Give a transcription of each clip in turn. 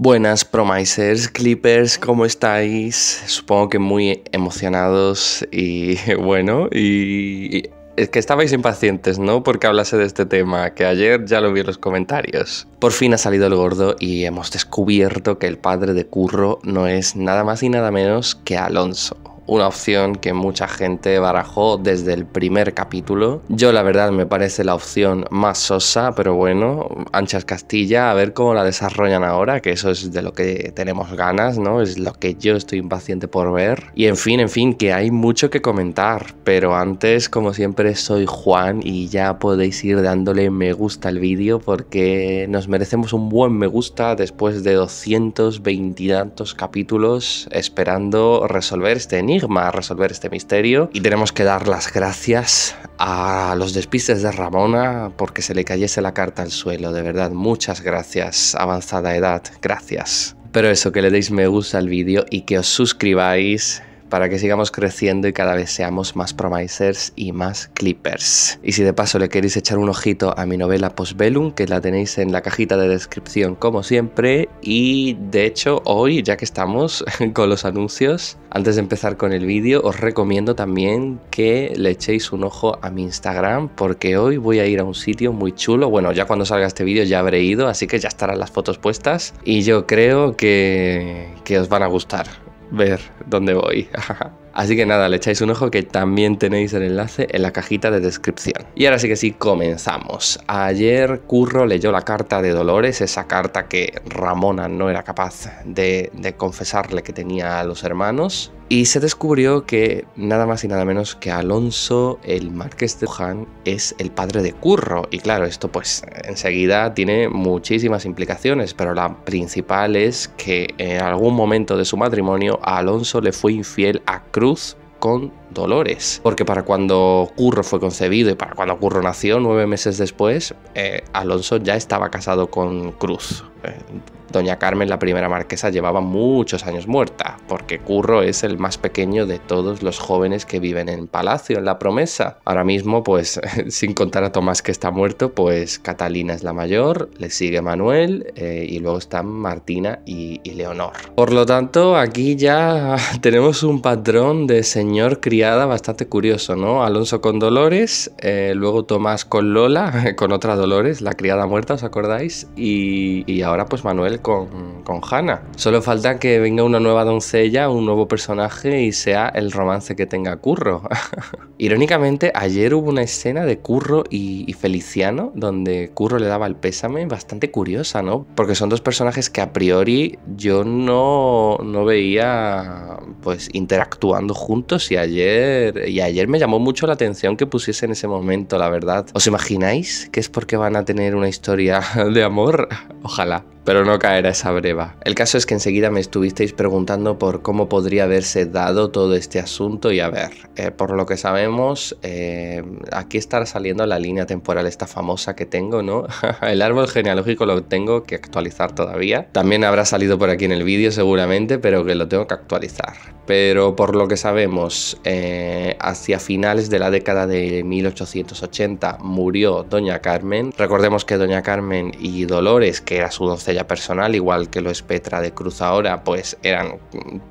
Buenas Promisers, Clippers, ¿cómo estáis? Supongo que muy emocionados y bueno, y, es que estabais impacientes, ¿no? Porque hablase de este tema, que ayer ya lo vi en los comentarios. Por fin ha salido el gordo y hemos descubierto que el padre de Curro no es nada más y nada menos que Alonso una opción que mucha gente barajó desde el primer capítulo. Yo la verdad me parece la opción más sosa, pero bueno, Anchas Castilla, a ver cómo la desarrollan ahora, que eso es de lo que tenemos ganas, ¿no? Es lo que yo estoy impaciente por ver. Y en fin, en fin, que hay mucho que comentar, pero antes, como siempre, soy Juan y ya podéis ir dándole me gusta al vídeo porque nos merecemos un buen me gusta después de 220 y tantos capítulos esperando resolver este enigma a resolver este misterio. Y tenemos que dar las gracias a los despistes de Ramona porque se le cayese la carta al suelo. De verdad, muchas gracias, avanzada edad. Gracias. Pero eso, que le deis me gusta al vídeo y que os suscribáis para que sigamos creciendo y cada vez seamos más promisers y más clippers. Y si de paso le queréis echar un ojito a mi novela Postbellum, que la tenéis en la cajita de descripción como siempre, y de hecho hoy, ya que estamos con los anuncios, antes de empezar con el vídeo, os recomiendo también que le echéis un ojo a mi Instagram, porque hoy voy a ir a un sitio muy chulo, bueno, ya cuando salga este vídeo ya habré ido, así que ya estarán las fotos puestas, y yo creo que, que os van a gustar ver dónde voy. Así que nada, le echáis un ojo que también tenéis el enlace en la cajita de descripción. Y ahora sí que sí, comenzamos. Ayer Curro leyó la carta de Dolores, esa carta que Ramona no era capaz de, confesarle que tenía a los hermanos. Y se descubrió que nada más y nada menos que Alonso, el marqués de Wuhan, es el padre de Curro. Y claro, esto pues enseguida tiene muchísimas implicaciones, pero la principal es que en algún momento de su matrimonio Alonso le fue infiel a Cruz con Dolores. Porque para cuando Curro fue concebido y para cuando Curro nació, nueve meses después, eh, Alonso ya estaba casado con Cruz. Eh, Doña Carmen, la primera marquesa, llevaba muchos años muerta, porque Curro es el más pequeño de todos los jóvenes que viven en Palacio, en La Promesa. Ahora mismo, pues, sin contar a Tomás que está muerto, pues Catalina es la mayor, le sigue Manuel eh, y luego están Martina y, Leonor. Por lo tanto, aquí ya tenemos un patrón de señor criado bastante curioso, ¿no? Alonso con Dolores, eh, luego Tomás con Lola, con otra Dolores, la criada muerta, ¿os acordáis? Y, ahora pues Manuel con, con Hannah. Solo falta que venga una nueva doncella, un nuevo personaje y sea el romance que tenga Curro. Irónicamente, ayer hubo una escena de Curro y, Feliciano donde Curro le daba el pésame, bastante curiosa, ¿no? Porque son dos personajes que a priori yo no, no veía pues interactuando juntos y ayer y ayer me llamó mucho la atención que pusiese en ese momento, la verdad. ¿Os imagináis que es porque van a tener una historia de amor? Ojalá pero no caerá esa breva. El caso es que enseguida me estuvisteis preguntando por cómo podría haberse dado todo este asunto y a ver, eh, por lo que sabemos, eh, aquí estará saliendo la línea temporal esta famosa que tengo, ¿no? el árbol genealógico lo tengo que actualizar todavía. También habrá salido por aquí en el vídeo seguramente, pero que lo tengo que actualizar. Pero por lo que sabemos, eh, hacia finales de la década de 1880 murió Doña Carmen. Recordemos que Doña Carmen y Dolores, que era su doncella personal, igual que lo es Petra de Cruz ahora, pues eran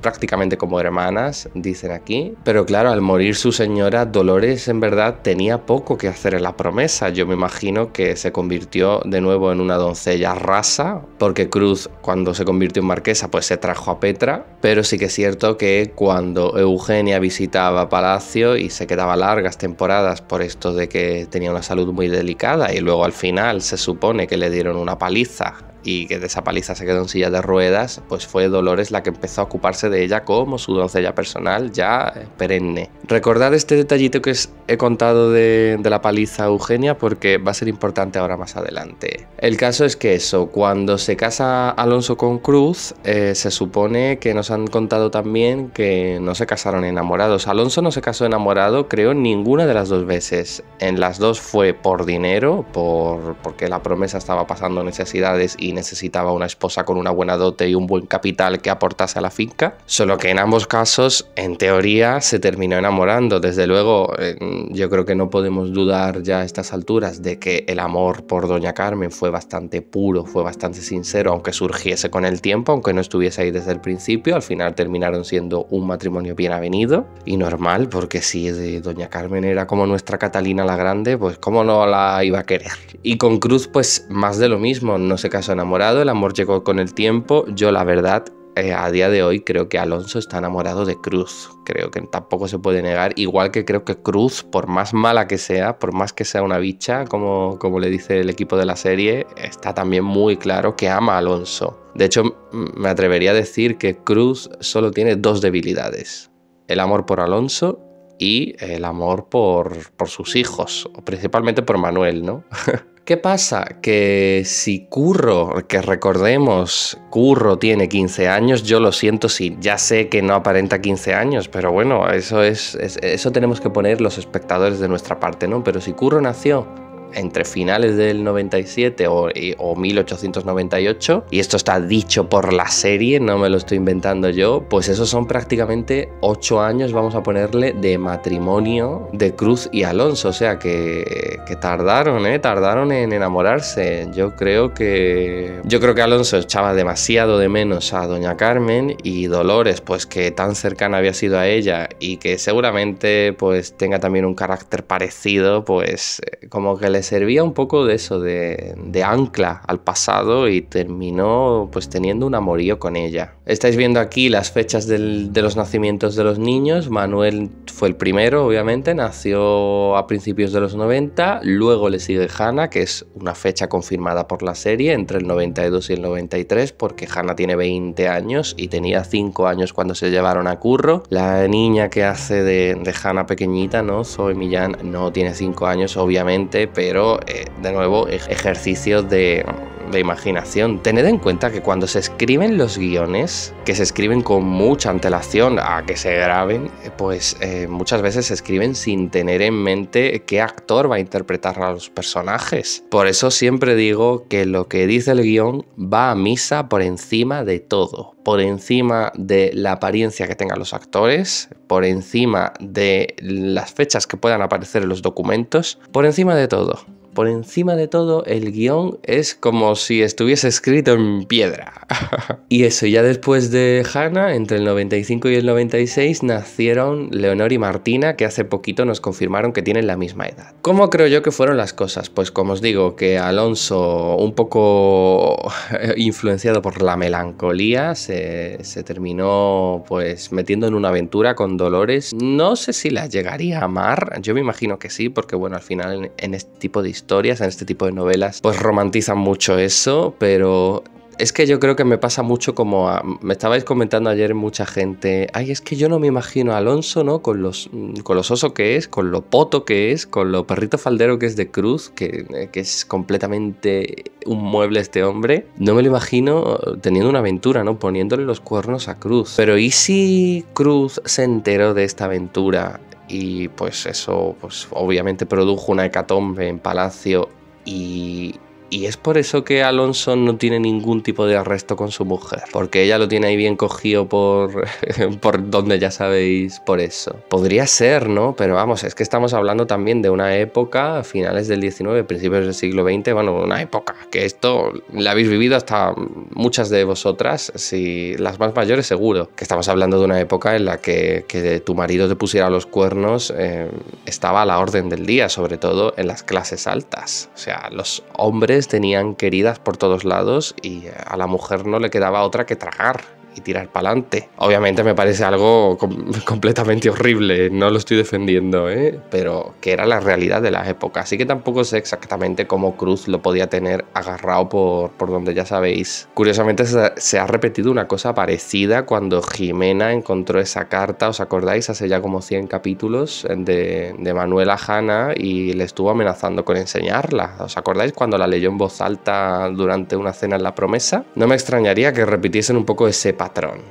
prácticamente como hermanas, dicen aquí. Pero claro, al morir su señora, Dolores en verdad tenía poco que hacer en la promesa. Yo me imagino que se convirtió de nuevo en una doncella rasa, porque Cruz cuando se convirtió en marquesa, pues se trajo a Petra. Pero sí que es cierto que cuando Eugenia visitaba Palacio y se quedaba largas temporadas por esto de que tenía una salud muy delicada y luego al final se supone que le dieron una paliza y que de esa paliza se quedó en silla de ruedas, pues fue Dolores la que empezó a ocuparse de ella como su doncella personal ya eh, perenne. Recordad este detallito que os he contado de, la paliza Eugenia porque va a ser importante ahora más adelante. El caso es que eso, cuando se casa Alonso con Cruz, eh, se supone que nos han contado también que no se casaron enamorados. Alonso no se casó enamorado, creo, ninguna de las dos veces. En las dos fue por dinero, por, porque la promesa estaba pasando necesidades y necesitaba una esposa con una buena dote y un buen capital que aportase a la finca. Solo que en ambos casos, en teoría, se terminó enamorando. Desde luego, eh, yo creo que no podemos dudar ya a estas alturas de que el amor por Doña Carmen fue bastante puro, fue bastante sincero, aunque surgiese con el tiempo, aunque no estuviese ahí desde el principio. Al final terminaron siendo un matrimonio bien avenido y normal, porque si Doña Carmen era como nuestra Catalina la Grande, pues cómo no la iba a querer. Y con Cruz, pues más de lo mismo, no se casó en el amor llegó con el tiempo. Yo la verdad, eh, a día de hoy creo que Alonso está enamorado de Cruz. Creo que tampoco se puede negar. Igual que creo que Cruz, por más mala que sea, por más que sea una bicha, como, como le dice el equipo de la serie, está también muy claro que ama a Alonso. De hecho, me atrevería a decir que Cruz solo tiene dos debilidades. El amor por Alonso y el amor por, por sus hijos, principalmente por Manuel, ¿no? ¿Qué pasa? Que si Curro, que recordemos, Curro tiene 15 años, yo lo siento si ya sé que no aparenta 15 años, pero bueno, eso es eso tenemos que poner los espectadores de nuestra parte, ¿no? Pero si Curro nació entre finales del 97 o, 1898, eh, y esto está dicho por la serie, no me lo estoy inventando yo, pues esos son prácticamente 8 años, vamos a ponerle, de matrimonio de Cruz y Alonso, o sea que, que tardaron, ¿eh? Tardaron en enamorarse. Yo creo que... Yo creo que Alonso echaba demasiado de menos a Doña Carmen y Dolores, pues que tan cercana había sido a ella y que seguramente pues tenga también un carácter parecido, pues eh, como que le servía un poco de eso, de, ancla al pasado y terminó pues teniendo un amorío con ella. Estáis viendo aquí las fechas de los nacimientos de los niños. Manuel fue el primero, obviamente, nació a principios de los 90, luego le sigue Hannah, que es una fecha confirmada por la serie, entre el 92 y el 93, porque Hannah tiene 20 años y tenía 5 años cuando se llevaron a Curro. La niña que hace de, de Hannah pequeñita, ¿no? Zoe Millán, no tiene 5 años, obviamente, pero pero eh, de nuevo ejercicios de, de imaginación. Tened en cuenta que cuando se escriben los guiones, que se escriben con mucha antelación a que se graben, pues eh, muchas veces se escriben sin tener en mente qué actor va a interpretar a los personajes. Por eso siempre digo que lo que dice el guión va a misa por encima de todo, por encima de la apariencia que tengan los actores, por encima de las fechas que puedan aparecer en los documentos, por encima de todo por encima de todo, el guión es como si estuviese escrito en piedra. y eso, ya después de Hannah, entre el 95 y el 96, nacieron Leonor y Martina, que hace poquito nos confirmaron que tienen la misma edad. ¿Cómo creo yo que fueron las cosas? Pues como os digo, que Alonso, un poco eh, influenciado por la melancolía, se, terminó pues metiendo en una aventura con Dolores. No sé si la llegaría a amar, yo me imagino que sí, porque bueno, al final en, este tipo de historia en este tipo de novelas, pues romantizan mucho eso, pero es que yo creo que me pasa mucho como a, me estabais comentando ayer mucha gente, ay, es que yo no me imagino a Alonso, ¿no? Con los mm, con los oso que es, con lo poto que es, con lo perrito faldero que es de Cruz, que, eh, que es completamente un mueble este hombre. No me lo imagino eh, teniendo una aventura, ¿no? Poniéndole los cuernos a Cruz. Pero ¿y si Cruz se enteró de esta aventura y pues eso pues obviamente produjo una hecatombe en Palacio y y es por eso que Alonso no tiene ningún tipo de arresto con su mujer. Porque ella lo tiene ahí bien cogido por, por donde ya sabéis, por eso. Podría ser, ¿no? Pero vamos, es que estamos hablando también de una época, a finales del 19, principios del siglo XX, bueno, una época que esto la habéis vivido hasta muchas de vosotras, si las más mayores seguro. Que estamos hablando de una época en la que, que tu marido te pusiera los cuernos eh, estaba a la orden del día, sobre todo en las clases altas. O sea, los hombres tenían queridas por todos lados y a la mujer no le quedaba otra que tragar y tirar para adelante. Obviamente me parece algo completamente horrible, no lo estoy defendiendo, ¿eh? pero que era la realidad de las épocas. Así que tampoco sé exactamente cómo Cruz lo podía tener agarrado por, por donde ya sabéis. Curiosamente se, ha repetido una cosa parecida cuando Jimena encontró esa carta, ¿os acordáis? Hace ya como 100 capítulos de, de Manuela Hanna y le estuvo amenazando con enseñarla. ¿Os acordáis cuando la leyó en voz alta durante una cena en la promesa? No me extrañaría que repitiesen un poco ese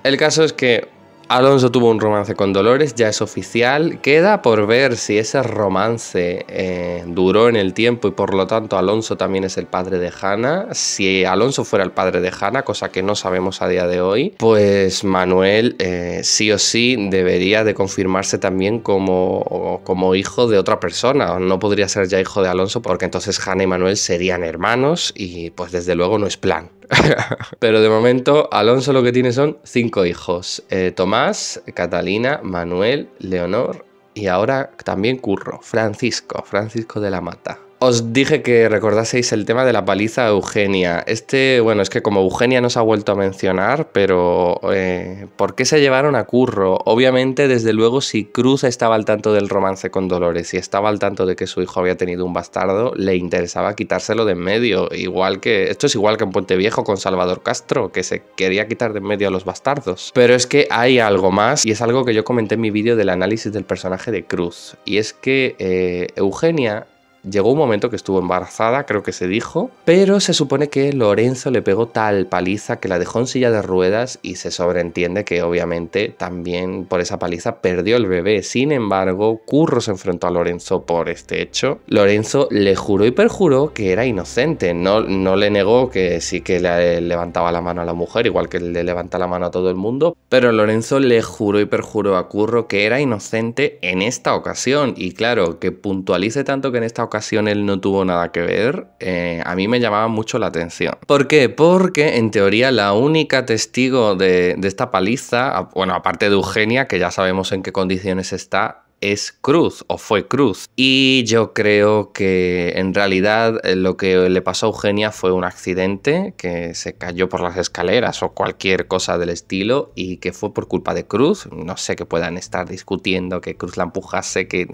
el caso es que Alonso tuvo un romance con Dolores, ya es oficial. Queda por ver si ese romance eh, duró en el tiempo y por lo tanto Alonso también es el padre de Hannah. Si Alonso fuera el padre de Hannah, cosa que no sabemos a día de hoy, pues Manuel eh, sí o sí debería de confirmarse también como, como hijo de otra persona. No podría ser ya hijo de Alonso porque entonces Hanna y Manuel serían hermanos y pues desde luego no es plan. Pero de momento, Alonso lo que tiene son cinco hijos: eh, Tomás, Catalina, Manuel, Leonor y ahora también Curro, Francisco, Francisco de la Mata. Os dije que recordaseis el tema de la paliza a Eugenia. Este, bueno, es que como Eugenia no se ha vuelto a mencionar, pero eh, ¿por qué se llevaron a Curro? Obviamente, desde luego, si Cruz estaba al tanto del romance con Dolores y estaba al tanto de que su hijo había tenido un bastardo, le interesaba quitárselo de en medio. Igual que. Esto es igual que en Puente Viejo con Salvador Castro, que se quería quitar de en medio a los bastardos. Pero es que hay algo más, y es algo que yo comenté en mi vídeo del análisis del personaje de Cruz. Y es que eh, Eugenia Llegó un momento que estuvo embarazada, creo que se dijo, pero se supone que Lorenzo le pegó tal paliza que la dejó en silla de ruedas y se sobreentiende que obviamente también por esa paliza perdió el bebé. Sin embargo, Curro se enfrentó a Lorenzo por este hecho. Lorenzo le juró y perjuró que era inocente, no, no le negó que sí que le levantaba la mano a la mujer, igual que le levanta la mano a todo el mundo, pero Lorenzo le juró y perjuró a Curro que era inocente en esta ocasión. Y claro, que puntualice tanto que en esta ocasión ocasión él no tuvo nada que ver, eh, a mí me llamaba mucho la atención. ¿Por qué? Porque en teoría la única testigo de, de esta paliza, bueno, aparte de Eugenia, que ya sabemos en qué condiciones está, es Cruz o fue Cruz. Y yo creo que en realidad eh, lo que le pasó a Eugenia fue un accidente, que se cayó por las escaleras o cualquier cosa del estilo y que fue por culpa de Cruz. No sé que puedan estar discutiendo que Cruz la empujase, que,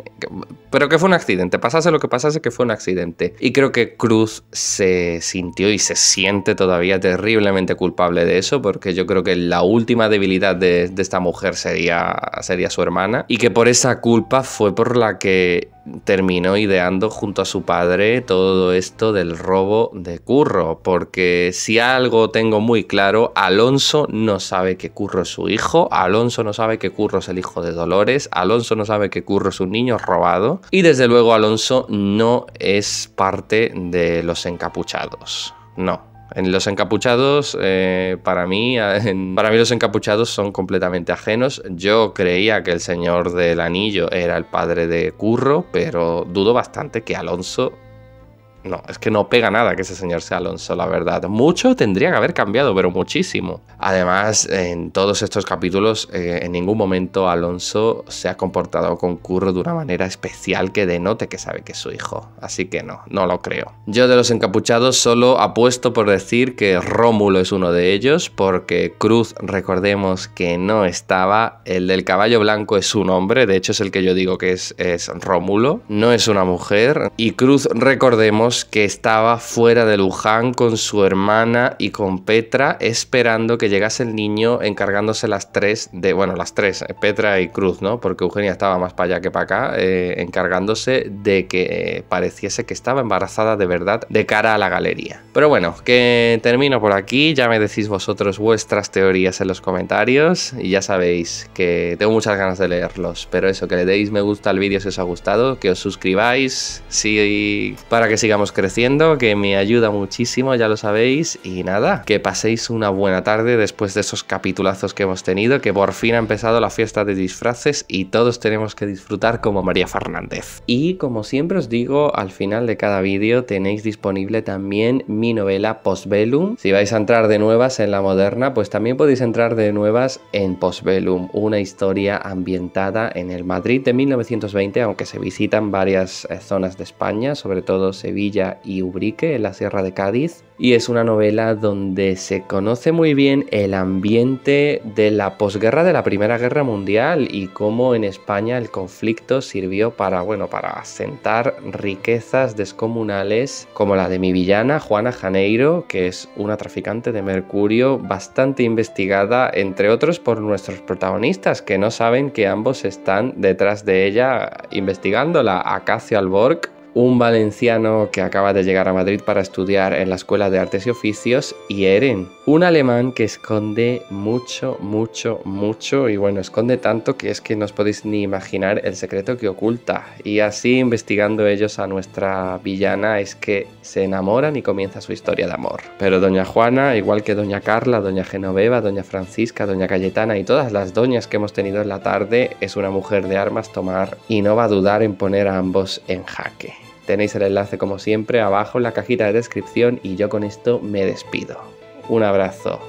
pero que fue un accidente. Pasase lo que pasase, que fue un accidente. Y creo que Cruz se sintió y se siente todavía terriblemente culpable de eso, porque yo creo que la última debilidad de, de esta mujer sería, sería su hermana y que por esa culpa culpa fue por la que terminó ideando junto a su padre todo esto del robo de Curro, porque si algo tengo muy claro, Alonso no sabe que Curro es su hijo, Alonso no sabe que Curro es el hijo de Dolores, Alonso no sabe que Curro es un niño robado y desde luego Alonso no es parte de los encapuchados, no. En los encapuchados, eh, para, mí, para mí los encapuchados son completamente ajenos. Yo creía que el señor del anillo era el padre de Curro, pero dudo bastante que Alonso no, es que no pega nada que ese señor sea Alonso, la verdad. Mucho tendría que haber cambiado, pero muchísimo. Además, en todos estos capítulos, eh, en ningún momento Alonso se ha comportado con Curro de una manera especial que denote que sabe que es su hijo. Así que no, no lo creo. Yo de los encapuchados solo apuesto por decir que Rómulo es uno de ellos, porque Cruz, recordemos que no estaba. El del caballo blanco es un hombre, de hecho es el que yo digo que es Rómulo, no es una mujer. Y Cruz, recordemos que estaba fuera de Luján con su hermana y con Petra esperando que llegase el niño encargándose las tres de, bueno, las tres, eh, Petra y Cruz, ¿no? Porque Eugenia estaba más para allá que para acá, eh, encargándose de que eh, pareciese que estaba embarazada de verdad de cara a la galería. Pero bueno, que termino por aquí, ya me decís vosotros vuestras teorías en los comentarios y ya sabéis que tengo muchas ganas de leerlos, pero eso, que le deis me gusta al vídeo si os ha gustado, que os suscribáis, sí para que sigamos creciendo, que me ayuda muchísimo, ya lo sabéis. Y nada, que paséis una buena tarde después de esos capitulazos que hemos tenido, que por fin ha empezado la fiesta de disfraces y todos tenemos que disfrutar como María Fernández. Y como siempre os digo, al final de cada vídeo tenéis disponible también mi novela Postbellum. Si vais a entrar de nuevas en la moderna, pues también podéis entrar de nuevas en Postbellum, una historia ambientada en el Madrid de 1920, aunque se visitan varias eh, zonas de España, sobre todo Sevilla y Ubrique, en la Sierra de Cádiz. Y es una novela donde se conoce muy bien el ambiente de la posguerra de la Primera Guerra Mundial y cómo en España el conflicto sirvió para, bueno, para asentar riquezas descomunales como la de mi villana, Juana Janeiro, que es una traficante de mercurio bastante investigada, entre otros por nuestros protagonistas, que no saben que ambos están detrás de ella investigándola, Acacio Alborg un valenciano que acaba de llegar a Madrid para estudiar en la Escuela de Artes y Oficios, y Eren, un alemán que esconde mucho, mucho, mucho, y bueno, esconde tanto que es que no os podéis ni imaginar el secreto que oculta. Y así, investigando ellos a nuestra villana, es que se enamoran y comienza su historia de amor. Pero doña Juana, igual que doña Carla, doña Genoveva, doña Francisca, doña Cayetana y todas las doñas que hemos tenido en la tarde, es una mujer de armas tomar y no va a dudar en poner a ambos en jaque. Tenéis el enlace como siempre abajo en la cajita de descripción y yo con esto me despido. Un abrazo.